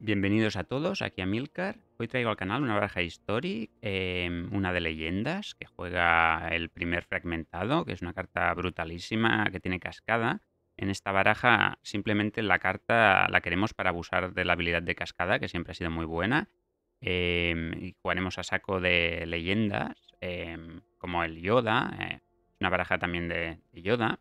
Bienvenidos a todos, aquí a Milcar. Hoy traigo al canal una baraja histórica, eh, em, una de leyendas, que juega el primer fragmentado, que es una carta brutalísima que tiene cascada. En esta baraja simplemente la carta la queremos para abusar de la habilidad de cascada, que siempre ha sido muy buena. Em, y jugaremos a saco de leyendas, em, como el Yoda, eh, una baraja también de, de Yoda.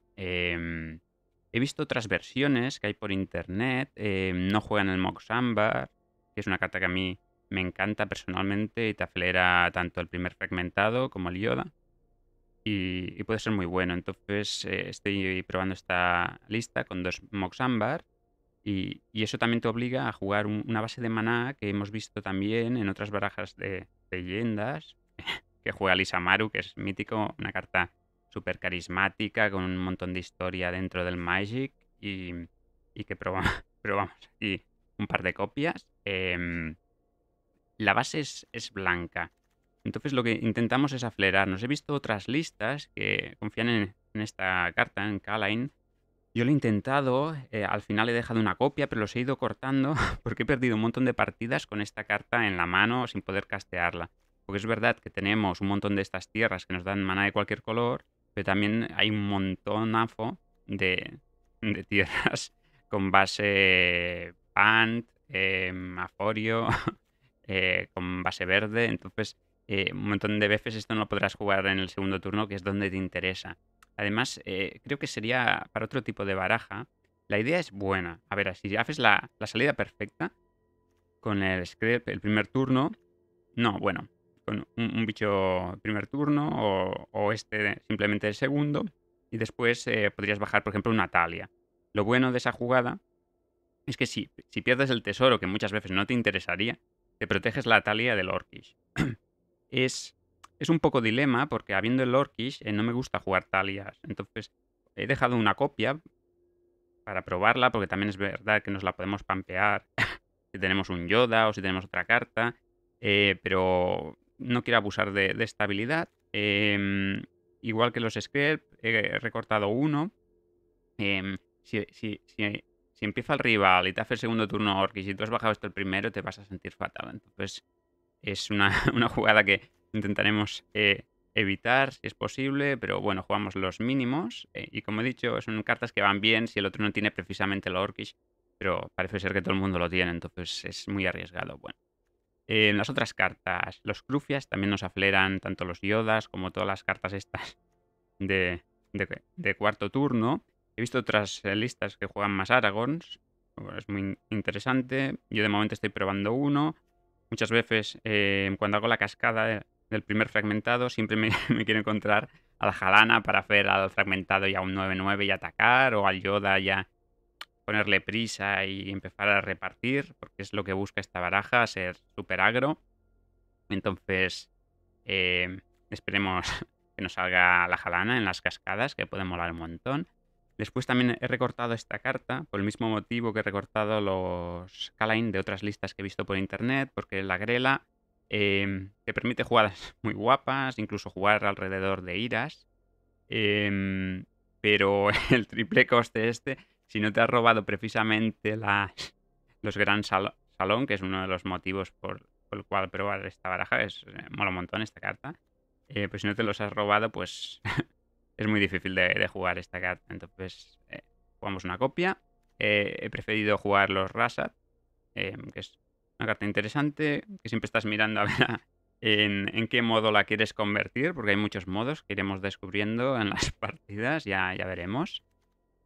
He visto otras versiones que hay por internet. Eh, no juegan el Mox que es una carta que a mí me encanta personalmente y te aflera tanto el primer fragmentado como el Yoda. Y, puede ser muy bueno. Entonces eh, estoy probando esta lista con dos Mox Amber. Y, eso también te obliga a jugar una base de maná que hemos visto también en otras barajas de leyendas que juega Lisa Maru, que es mítico, una carta súper carismática, con un montón de historia dentro del Magic y, que probamos, probamos aquí un par de copias. Em, la base es, blanca. Entonces lo que intentamos es Nos He visto otras listas que confían en, esta carta, en Kalain. Yo lo he intentado, eh, al final he dejado una copia, pero los he ido cortando porque he perdido un montón de partidas con esta carta en la mano sin poder castearla. Porque es verdad que tenemos un montón de estas tierras que nos dan mana de cualquier color pero también hay un montón, de, de tierras con base pant, maforio eh, aforio, eh, con base verde. Entonces, eh, un montón de veces esto no lo podrás jugar en el segundo turno, que es donde te interesa. Además, creo que sería para otro tipo de baraja. La idea es buena. A ver, si haces la, la salida perfecta con el script el primer turno. No, bueno, con un, bicho primer turno o, este simplemente el segundo. Y después eh, podrías bajar, por ejemplo, una Talia. Lo bueno de esa jugada es que si, pierdes el tesoro, que muchas veces no te interesaría, te proteges la Talia del Orkish. es, es un poco dilema porque habiendo el Orkish eh, no me gusta jugar Talias. Entonces he dejado una copia para probarla porque también es verdad que nos la podemos pampear si tenemos un Yoda o si tenemos otra carta. Eh, pero no quiero abusar de, estabilidad esta em, igual que los Scrap, he recortado uno. Em, si, empieza el rival y te hace el segundo turno Orkish y tú has bajado esto el primero, te vas a sentir fatal. Entonces, es una, jugada que intentaremos eh, evitar si es posible, pero bueno, jugamos los mínimos. Eh, y como he dicho, son cartas que van bien si el otro no tiene precisamente el Orkish, pero parece ser que todo el mundo lo tiene, entonces es muy arriesgado. Bueno en eh, las otras cartas, los Crufias también nos afleran tanto los Yodas como todas las cartas estas de, cuarto turno. He visto otras eh, listas que juegan más Aragons. es muy interesante. Yo de momento estoy probando uno. Muchas veces eh, cuando hago la cascada del primer fragmentado siempre me, me quiero encontrar a la Jalana para hacer al fragmentado ya un 9-9 y atacar o al Yoda ya ponerle prisa y empezar a repartir, porque es lo que busca esta baraja, ser super agro. Entonces, eh, esperemos que nos salga la jalana en las cascadas, que puede molar un montón. Después también he recortado esta carta por el mismo motivo que he recortado los Kalain de otras listas que he visto por internet, porque la grela em, te permite jugar muy guapas, incluso jugar alrededor de iras. Em, pero el triple coste este si no te has robado precisamente los Gran Salón, que es uno de los motivos por, el cual probar esta baraja, es eh, mola un montón esta carta, eh, pues si no te los has robado, pues es muy difícil de, jugar esta carta. Entonces, eh, jugamos una copia. he preferido jugar los Rasat, que es una carta interesante, que siempre estás mirando a ver en, en, qué modo la quieres convertir, porque hay muchos modos que iremos descubriendo en las partidas, ya, ya veremos.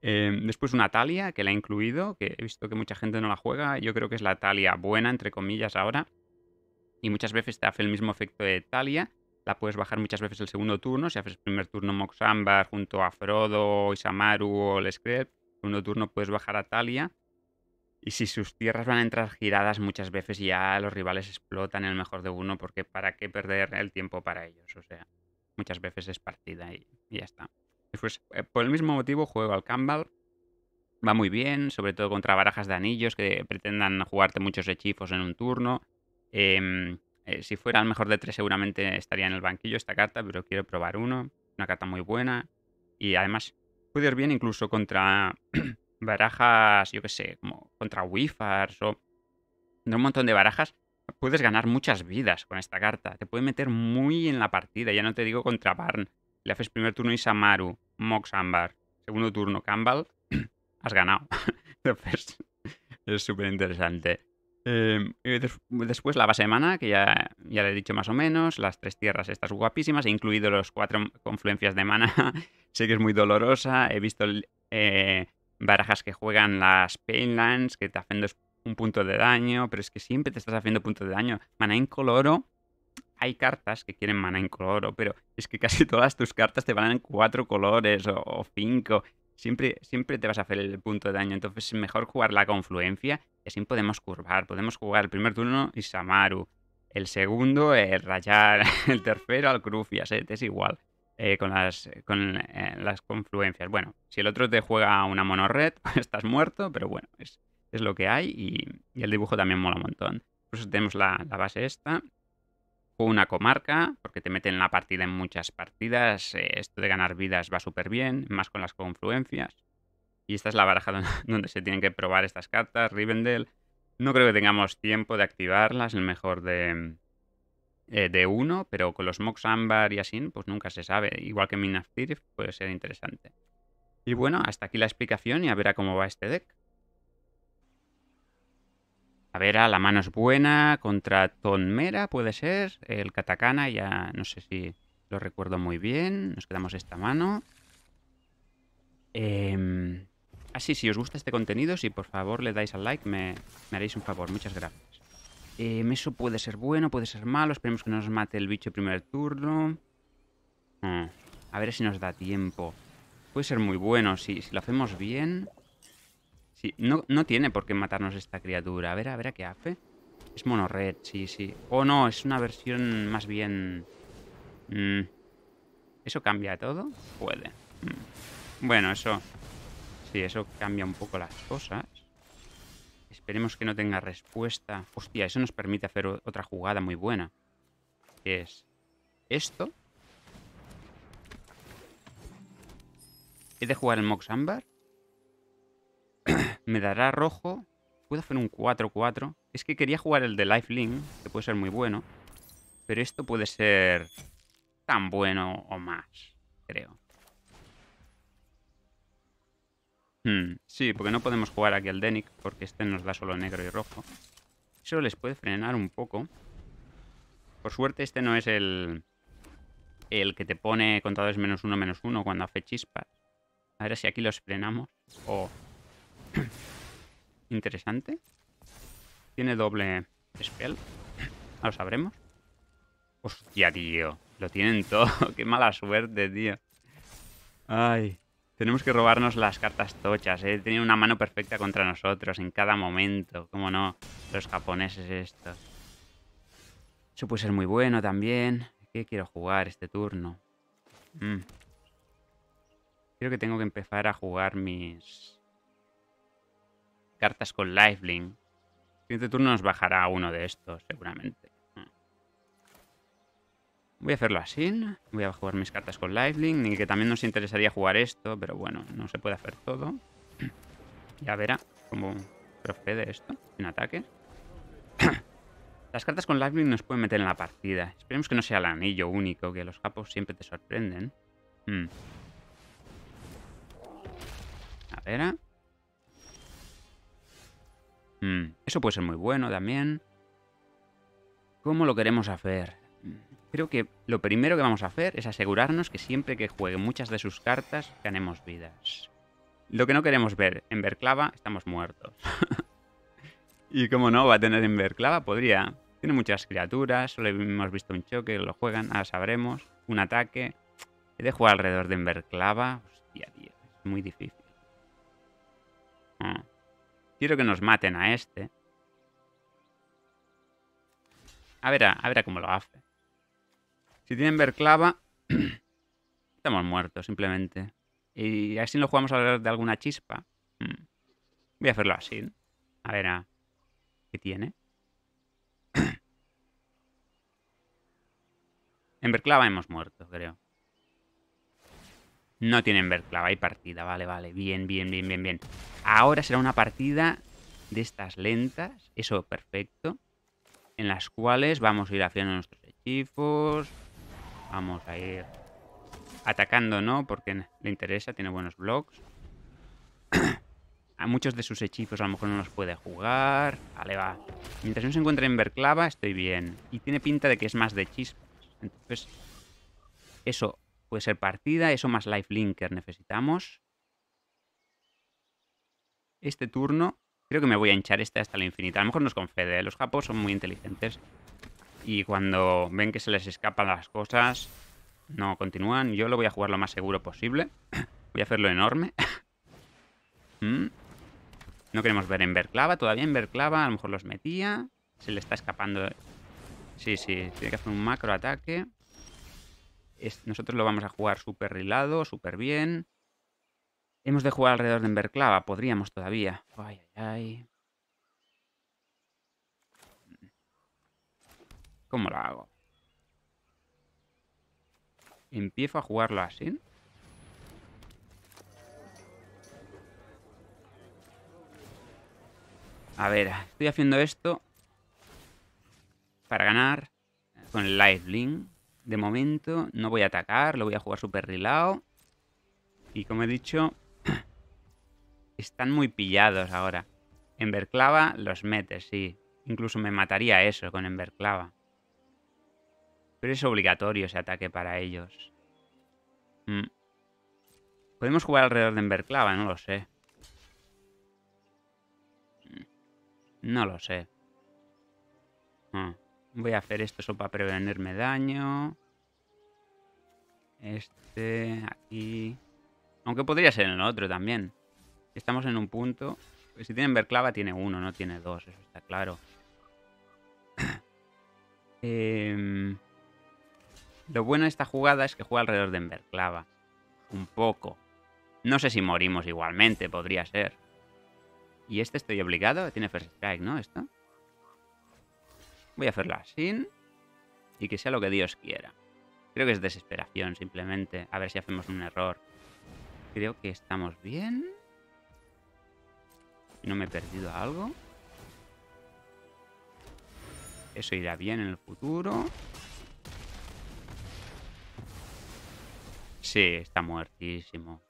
Eh, después una Talia, que la he incluido, que he visto que mucha gente no la juega. Yo creo que es la Talia buena, entre comillas, ahora. Y muchas veces te hace el mismo efecto de Talia. La puedes bajar muchas veces el segundo turno. Si haces el primer turno Moxambar junto a Frodo, Isamaru o Lescret, segundo turno puedes bajar a Talia. Y si sus tierras van a entrar giradas muchas veces ya los rivales explotan el mejor de uno porque para qué perder el tiempo para ellos. O sea, muchas veces es partida y ya está. Pues, eh, por el mismo motivo juego al Campbell. Va muy bien, sobre todo contra barajas de anillos que pretendan jugarte muchos hechizos en un turno. Em, eh, si fuera el mejor de tres seguramente estaría en el banquillo esta carta, pero quiero probar uno. Una carta muy buena. Y además puede ir bien incluso contra barajas, yo qué sé, como contra Wifars o un montón de barajas puedes ganar muchas vidas con esta carta. Te puede meter muy en la partida, ya no te digo contra Barn, le haces primer turno Isamaru, Mox Ambar, segundo turno Campbell, has ganado. es súper interesante. Em, después la base de mana, que ya, ya le he dicho más o menos, las tres tierras estas guapísimas, he incluido las cuatro confluencias de mana, sé que es muy dolorosa, he visto eh, barajas que juegan las Painlands, que te hacen un punto de daño, pero es que siempre te estás haciendo punto de daño. Mana incoloro hay cartas que quieren mana en coloro pero es que casi todas tus cartas te van en cuatro colores o, cinco. Siempre, siempre, te vas a hacer el punto de daño. Entonces es mejor jugar la confluencia y así podemos curvar. Podemos jugar el primer turno y samaru el segundo es eh, Rayar, el tercero al Crufias, eh, es igual eh, con, las, con eh, las confluencias. Bueno, si el otro te juega una Mono Red, estás muerto, pero bueno, es, es lo que hay y, el dibujo también mola un montón. Por tenemos la, la base esta una comarca, porque te meten la partida en muchas partidas. Eh, esto de ganar vidas va súper bien, más con las confluencias. Y esta es la baraja donde, se tienen que probar estas cartas, Rivendell. No creo que tengamos tiempo de activarlas, el mejor de, eh, de uno, pero con los Mox Ambar y así, pues nunca se sabe. Igual que Minas Tirith puede ser interesante. Y bueno, hasta aquí la explicación y a ver a cómo va este deck. A ver, a la mano es buena contra Tonmera, puede ser. El katakana ya no sé si lo recuerdo muy bien. Nos quedamos esta mano. Em, ah, sí, si os gusta este contenido, si por favor le dais al like, me, haréis un favor. Muchas gracias. Eh, eso puede ser bueno, puede ser malo. Esperemos que no nos mate el bicho primer turno. Hmm, a ver si nos da tiempo. Puede ser muy bueno. Si, si lo hacemos bien, no, tiene por qué matarnos esta criatura. A ver, a ver qué hace. Es red sí, sí. O no, es una versión más bien... Mm, ¿Eso cambia todo? Puede. Mm. Bueno, eso... Sí, eso cambia un poco las cosas. Esperemos que no tenga respuesta. Hostia, eso nos permite hacer otra jugada muy buena. es... Esto. He de jugar el Mox Ambar. Me dará rojo. Puedo hacer un 4-4. Es que quería jugar el de Lifelink, que puede ser muy bueno. Pero esto puede ser tan bueno o más, creo. Hmm, sí, porque no podemos jugar aquí al Denic, porque este nos da solo negro y rojo. Eso les puede frenar un poco. Por suerte este no es el, el que te pone contadores menos uno, menos uno cuando hace chispas. A ver si aquí los frenamos. O oh. Interesante. Tiene doble spell. Ahora lo sabremos. Hostia, tío. Lo tienen todo. Qué mala suerte, tío. Ay. Tenemos que robarnos las cartas tochas, ¿eh? Tienen una mano perfecta contra nosotros en cada momento. ¿Cómo no? Los japoneses estos. Eso puede ser muy bueno también. ¿Qué quiero jugar este turno? Mm. Creo que tengo que empezar a jugar mis cartas con lifelink. El siguiente turno nos bajará uno de estos, seguramente. Hmm. Voy a hacerlo así. Voy a jugar mis cartas con lifelink. Ni que también nos interesaría jugar esto, pero bueno, no se puede hacer todo. Ya verá cómo procede esto Sin ataque. Las cartas con lifelink nos pueden meter en la partida. Esperemos que no sea el anillo único, que los capos siempre te sorprenden. Hmm. A ver. Ah. Mm. eso puede ser muy bueno también. ¿Cómo lo queremos hacer? Creo que lo primero que vamos a hacer es asegurarnos que siempre que juegue muchas de sus cartas ganemos vidas. Lo que no queremos ver en Verclava, estamos muertos. y como no va a tener en podría. Tiene muchas criaturas, solo hemos visto un choque, lo juegan, ahora sabremos. Un ataque. He de jugar alrededor de Emberclava. Hostia, tío, es muy difícil. Ah. Quiero que nos maten a este. A ver, a, cómo lo hace. Si tienen Verclava, estamos muertos, simplemente. Y así lo jugamos a hablar de alguna chispa. Hmm. Voy a hacerlo así. A ver, a... ¿qué tiene? en berclava hemos muerto, creo. No tienen verclava hay partida, vale, vale. Bien, bien, bien, bien, bien. Ahora será una partida de estas lentas, eso perfecto, en las cuales vamos a ir haciendo nuestros hechizos, vamos a ir atacando, ¿no? Porque le interesa, tiene buenos blocks. a muchos de sus hechizos a lo mejor no los puede jugar. Vale, va. Mientras no se encuentre en Berclava, estoy bien. Y tiene pinta de que es más de chispas. Entonces, eso Puede ser partida, eso más lifelinker necesitamos. Este turno, creo que me voy a hinchar este hasta la infinita. A lo mejor nos confede. ¿eh? los japos son muy inteligentes. Y cuando ven que se les escapan las cosas, no continúan. Yo lo voy a jugar lo más seguro posible. voy a hacerlo enorme. ¿Mm? No queremos ver en Verclava todavía. En berclava a lo mejor los metía. Se le está escapando. Sí, sí, tiene que hacer un macro ataque nosotros lo vamos a jugar súper rilado, súper bien. Hemos de jugar alrededor de Enverclava, podríamos todavía. Ay, ay, ay. ¿Cómo lo hago? ¿Empiezo a jugarlo así? A ver, estoy haciendo esto para ganar con el Lifelink de momento no voy a atacar, lo voy a jugar super rilao. Y como he dicho, están muy pillados ahora. Emberclava los mete, sí. Incluso me mataría eso con Enverclava. Pero es obligatorio ese ataque para ellos. Mm. Podemos jugar alrededor de Enverclava, no lo sé. Mm. No lo sé. Ah. Voy a hacer esto solo para prevenirme daño. Este, aquí. Aunque podría ser en el otro también. Estamos en un punto. Pues si tienen Berclava tiene uno, no tiene dos, eso está claro. Em, lo bueno de esta jugada es que juega alrededor de Enverclava. Un poco. No sé si morimos igualmente, podría ser. Y este estoy obligado. Tiene First Strike, ¿no? Esto. Voy a hacerla así. Y que sea lo que Dios quiera. Creo que es desesperación, simplemente. A ver si hacemos un error. Creo que estamos bien. No me he perdido algo. Eso irá bien en el futuro. Sí, está muertísimo.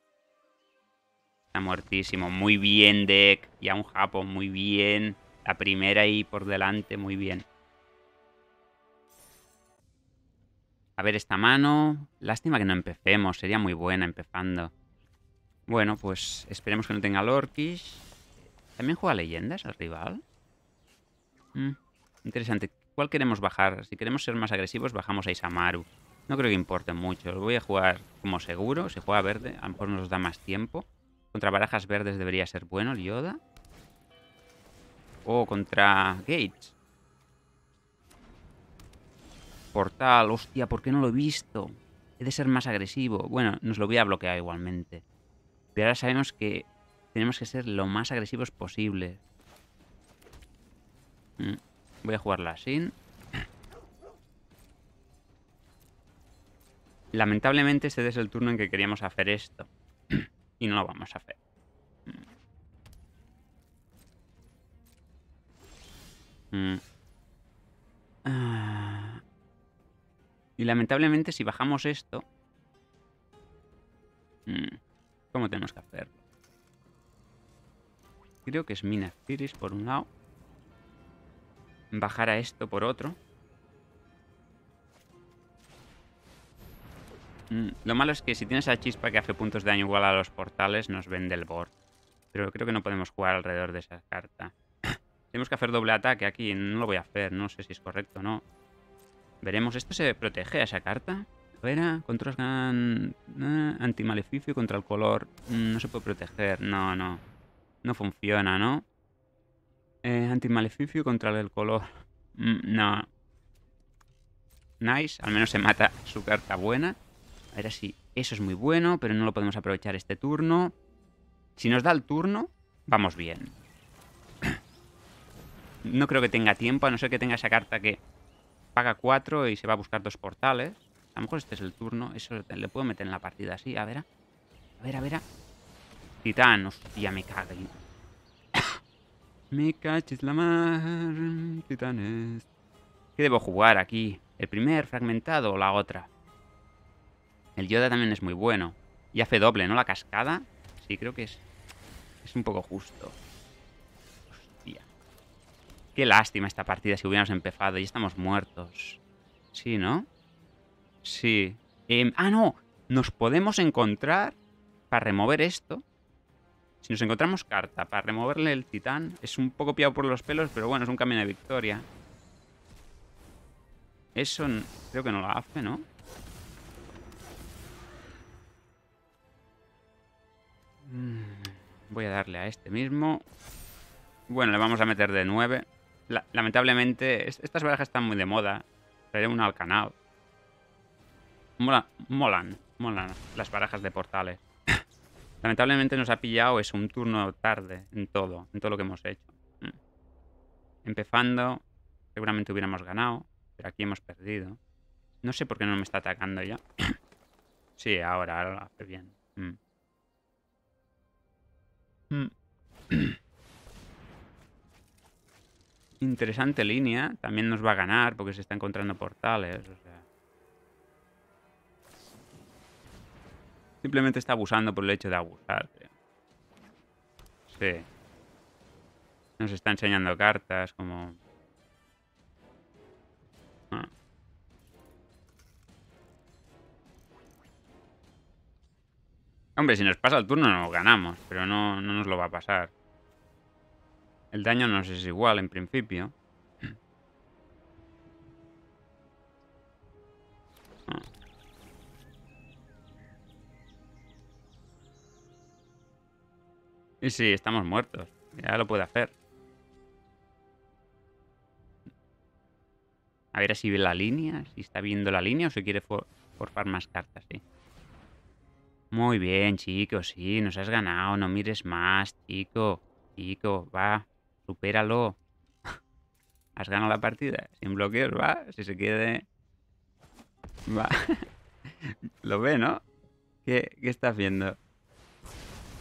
Está muertísimo. Muy bien, Deck. Y a un Japón, muy bien. La primera ahí por delante, muy bien. A ver, esta mano... Lástima que no empecemos, sería muy buena empezando. Bueno, pues esperemos que no tenga Lorkish. ¿También juega leyendas al rival? Mm, interesante. ¿Cuál queremos bajar? Si queremos ser más agresivos, bajamos a Isamaru. No creo que importe mucho. Lo voy a jugar como seguro. Si juega verde, a lo mejor nos da más tiempo. Contra barajas verdes debería ser bueno el O contra Gates portal, hostia, ¿por qué no lo he visto? He de ser más agresivo. Bueno, nos lo voy a bloquear igualmente. Pero ahora sabemos que tenemos que ser lo más agresivos posible. Mm, voy a jugarla sin. Lamentablemente este es el turno en que queríamos hacer esto. y no lo vamos a hacer. Mm. Mm. Ah. Y lamentablemente si bajamos esto... Mm, ¿Cómo tenemos que hacerlo? Creo que es Minas Tiris por un lado. Bajar a esto por otro. Mm, lo malo es que si tienes a Chispa que hace puntos de daño igual a los portales, nos vende el board. Pero creo que no podemos jugar alrededor de esa carta. Tenemos que hacer doble ataque aquí. No lo voy a hacer. No sé si es correcto o no. Veremos, ¿esto se protege a esa carta? A ah, controlas gan... Ah, antimaleficio contra el color. Mm, no se puede proteger. No, no. No funciona, ¿no? Eh, antimaleficio contra el color. Mm, no. Nice. Al menos se mata su carta buena. A ver sí. Eso es muy bueno, pero no lo podemos aprovechar este turno. Si nos da el turno, vamos bien. no creo que tenga tiempo, a no ser que tenga esa carta que paga 4 y se va a buscar dos portales. A lo mejor este es el turno. Eso le puedo meter en la partida así. A ver, a ver, a ver. Titán, hostia, me cago. me cachis la mar, titanes. ¿Qué debo jugar aquí? ¿El primer fragmentado o la otra? El Yoda también es muy bueno. Y hace doble, ¿no? La cascada. Sí, creo que es, es un poco justo. Qué lástima esta partida si hubiéramos empezado y estamos muertos. Sí, ¿no? Sí. Em, ah, no. Nos podemos encontrar para remover esto. Si nos encontramos carta para removerle el titán, es un poco piado por los pelos, pero bueno, es un camino de victoria. Eso creo que no lo hace, ¿no? Mm, voy a darle a este mismo. Bueno, le vamos a meter de 9 lamentablemente, estas barajas están muy de moda. Traeré un al canal molan, molan las barajas de portales. lamentablemente nos ha pillado es un turno tarde en todo, en todo lo que hemos hecho. Mm. Empezando, seguramente hubiéramos ganado, pero aquí hemos perdido. No sé por qué no me está atacando ya. sí, ahora, ahora lo hace bien. Mm. Mm. interesante línea. También nos va a ganar porque se está encontrando portales. Simplemente está abusando por el hecho de abusar. Sí. Nos está enseñando cartas como... Ah. Hombre, si nos pasa el turno no ganamos, pero no, no nos lo va a pasar. El daño nos es igual en principio. Y sí, estamos muertos. Ya lo puede hacer. A ver si ve la línea, si está viendo la línea o si quiere for forfar más cartas, Muy bien, chicos, sí, nos has ganado. No mires más, chico. Chico, va. Supéralo. Has ganado la partida. Sin bloqueos, va. Si se quiere... Va. Lo ve, ¿no? ¿Qué, está haciendo?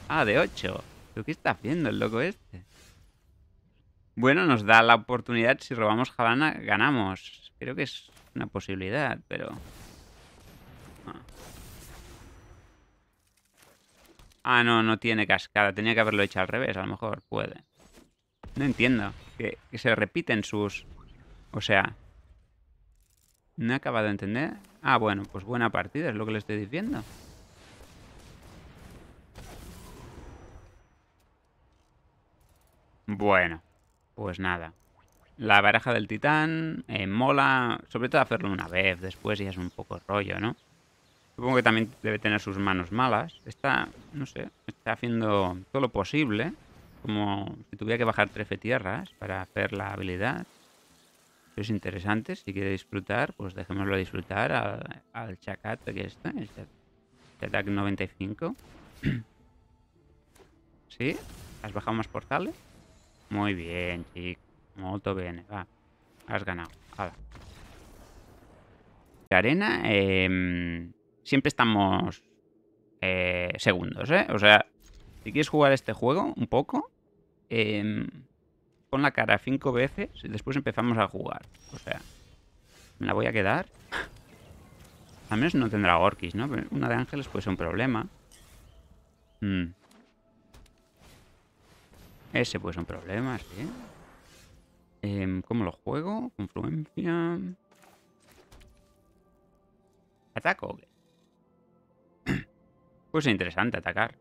Ah, de 8. ¿Pero qué está haciendo el loco este? Bueno, nos da la oportunidad. Si robamos Havana, ganamos. Creo que es una posibilidad, pero... Ah, ah no, no tiene cascada. Tenía que haberlo hecho al revés, a lo mejor. Puede. No entiendo. Que, se repiten sus... O sea... No he acabado de entender. Ah, bueno, pues buena partida, es lo que le estoy diciendo. Bueno, pues nada. La baraja del titán eh, mola, sobre todo hacerlo una vez, después ya es un poco rollo, ¿no? Supongo que también debe tener sus manos malas. Está, no sé, está haciendo todo lo posible como si tuviera que bajar 13 tierras para hacer la habilidad. es interesante, si quiere disfrutar, pues dejémoslo disfrutar al, al que está. El ataque 95. ¿Sí? ¿Has bajado más portales? Muy bien, chico. Muy bien, va. Has ganado. Hala. Arena, em, siempre estamos eh, segundos, ¿eh? O sea, si quieres jugar este juego un poco, em, pon la cara cinco veces y después empezamos a jugar. O sea, me la voy a quedar. Al menos no tendrá orquis, ¿no? una de ángeles puede ser un problema. Hmm. Ese puede ser un problema, sí. Eh, ¿Cómo lo juego? Confluencia. Ataco. Pues interesante atacar.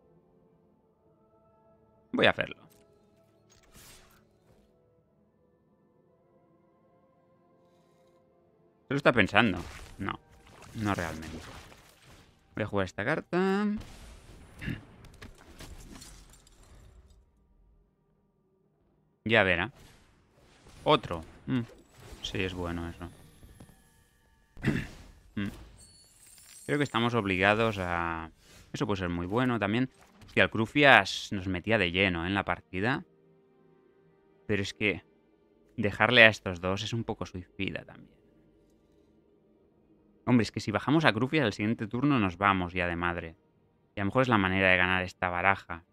Voy a hacerlo. ¿Se lo está pensando? No, no realmente. Voy a jugar esta carta. Ya verá. Otro. Mm. Sí, es bueno eso. Mm. Creo que estamos obligados a... Eso puede ser muy bueno también. Hostia, el Crufias nos metía de lleno en la partida. Pero es que dejarle a estos dos es un poco suicida también. Hombre, es que si bajamos a Crufias al siguiente turno nos vamos ya de madre. Y a lo mejor es la manera de ganar esta baraja.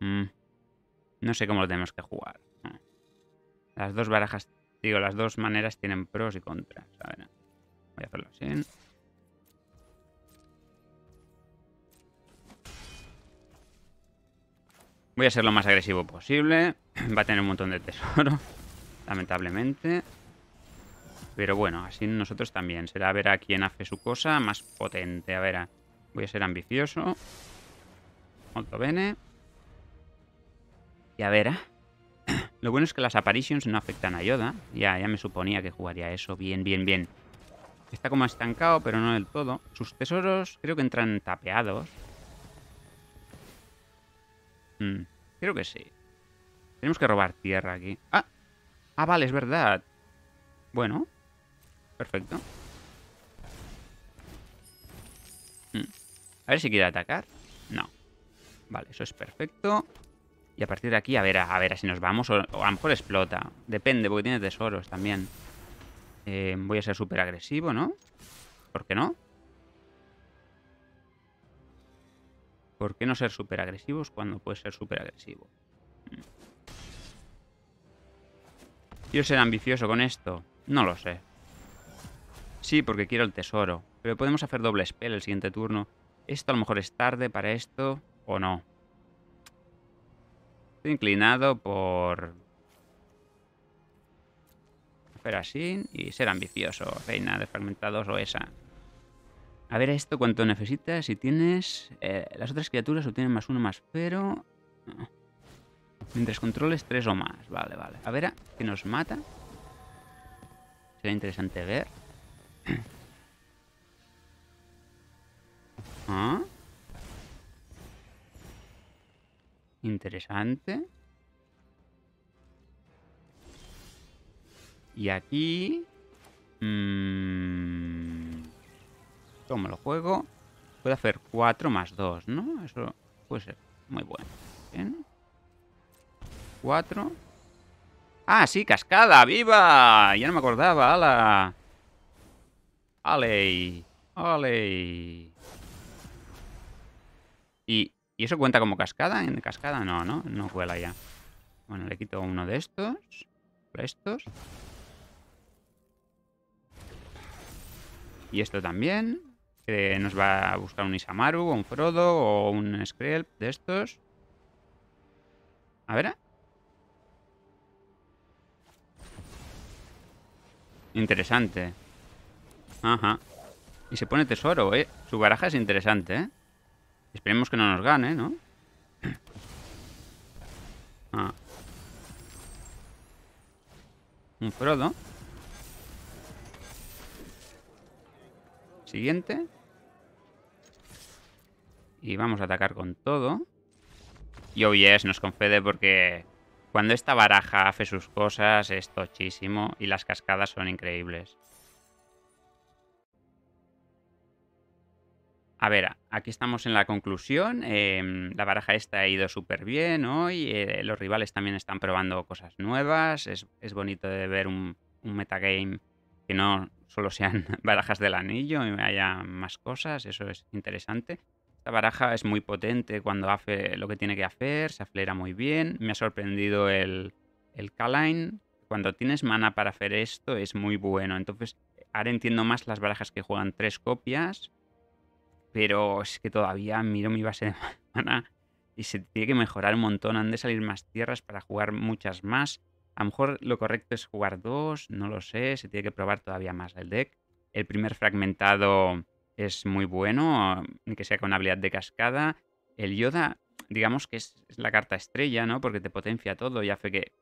Mm. No sé cómo lo tenemos que jugar. Las dos barajas, digo, las dos maneras tienen pros y contras. A ver, voy a hacerlo así. Voy a ser lo más agresivo posible. Va a tener un montón de tesoro, lamentablemente. Pero bueno, así nosotros también. Será a ver a quién hace su cosa más potente. A ver, voy a ser ambicioso. Molto bene. Y a ver, Lo bueno es que las apparitions no afectan a Yoda. Ya, ya me suponía que jugaría eso. Bien, bien, bien. Está como estancado, pero no del todo. Sus tesoros creo que entran tapeados. Mm. creo que sí. Tenemos que robar tierra aquí. ¡Ah! ah vale, es verdad. Bueno. Perfecto. Mm. A ver si quiere atacar. No. Vale, eso es perfecto. Y a partir de aquí, a ver, a, ver si nos vamos. O, a lo mejor explota. Depende, porque tiene tesoros también. Eh, voy a ser súper agresivo, ¿no? ¿Por qué no? ¿Por qué no ser súper agresivos cuando puedes ser súper agresivo? ¿Quiero mm. ser ambicioso con esto? No lo sé. Sí, porque quiero el tesoro. Pero podemos hacer doble spell el siguiente turno. Esto a lo mejor es tarde para esto o no. Estoy inclinado por... Hacer así y ser ambicioso. Reina de fragmentados o esa. A ver esto cuánto necesitas. Si tienes... Eh, las otras criaturas obtienen más uno más pero... Mientras controles tres o más. Vale, vale. A ver, ¿qué nos mata? Será interesante ver. Ah. Interesante. Y aquí... Mmm... Toma, lo juego. Puedo hacer 4 más 2, ¿no? Eso puede ser muy bueno. Bien. 4. ¡Ah, sí! ¡Cascada! ¡Viva! Ya no me acordaba. ¡Hala! ¡Ale! ¡Ale! ¿Y, ¿Y eso cuenta como cascada? ¿En cascada? No, no. No cuela ya. Bueno, le quito uno de estos. Estos. Y esto también que nos va a buscar un Isamaru, o un Frodo, o un Scrail de estos. A ver. ¿eh? Interesante. Ajá. Y se pone tesoro, ¿eh? Su baraja es interesante, ¿eh? Esperemos que no nos gane, ¿no? ah. Un Frodo. Siguiente. Y vamos a atacar con todo. Y hoy oh es, nos confede, porque cuando esta baraja hace sus cosas es tochísimo y las cascadas son increíbles. A ver, aquí estamos en la conclusión. Em, la baraja esta ha ido súper bien hoy. Eh, los rivales también están probando cosas nuevas. Es, bonito de ver un, un metagame que no solo sean barajas del anillo y haya más cosas, eso es interesante. Esta baraja es muy potente cuando hace lo que tiene que hacer, se aflera muy bien. Me ha sorprendido el, el Kaline. Cuando tienes mana para hacer esto es muy bueno. Entonces, ahora entiendo más las barajas que juegan tres copias. Pero es que todavía miro mi base de mana y se tiene que mejorar un montón. Han de salir más tierras para jugar muchas más. A lo mejor lo correcto es jugar dos, no lo sé, se tiene que probar todavía más el deck. El primer fragmentado es muy bueno, mm, que sea con habilidad de cascada. El Yoda, digamos que es, la carta estrella, ¿no? Porque te potencia todo y hace que,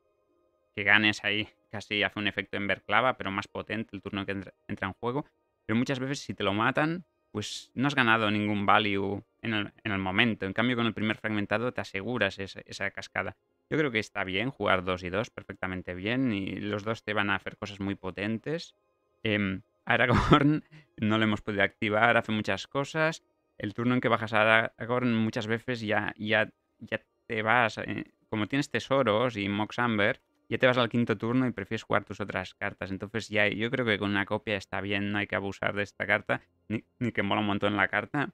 ganes ahí, casi hace un efecto en verclava, pero más potente el turno que entra, en juego. Pero muchas veces si te lo matan, pues no has ganado ningún value en el, momento. En cambio, con el primer fragmentado te aseguras esa cascada. Yo creo que está bien jugar 2 y 2 perfectamente bien y los dos te van a hacer cosas muy potentes. Em, Aragorn no lo hemos podido activar, hace muchas cosas. El turno en que bajas a Aragorn muchas veces ya, ya, ya te vas, eh, como tienes tesoros y Mox Amber, ya te vas al quinto turno y prefieres jugar tus otras cartas. Entonces ya yo creo que con una copia está bien, no hay que abusar de esta carta, ni, ni que mola un montón la carta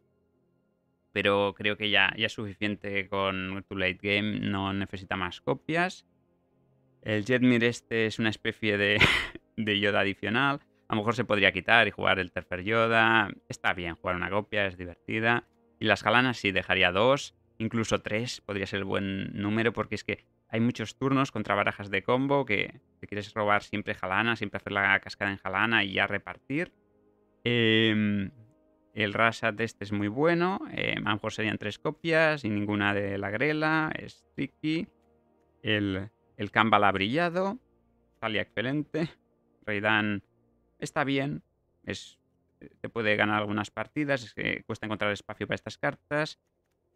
pero creo que ya, ya es suficiente con tu late game, no necesita más copias. El Jetmir este es una especie de, Yoda adicional. A lo mejor se podría quitar y jugar el tercer Yoda. Está bien jugar una copia, es divertida. Y las galanas sí, dejaría dos, incluso tres, podría ser el buen número, porque es que hay muchos turnos contra barajas de combo que te quieres robar siempre jalana, siempre hacer la cascada en jalana y ya repartir. Eh, el de este es muy bueno. Eh, mejor serían tres copias y ninguna de la Grela. Sticky. El, el Kambala brillado. Talia excelente. Reidan está bien. Es, eh, te puede ganar algunas partidas. Es que cuesta encontrar espacio para estas cartas.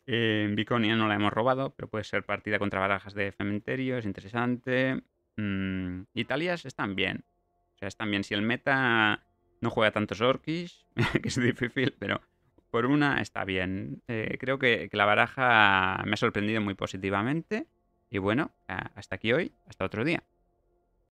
Eh, Biconia no la hemos robado, pero puede ser partida contra barajas de cementerio. Es interesante. Mm, Italias están bien. O sea, están bien. Si el meta no juega tantos orquis, que es difícil, pero por una está bien. Eh, creo que, la baraja me ha sorprendido muy positivamente. Y bueno, hasta aquí hoy, hasta otro día.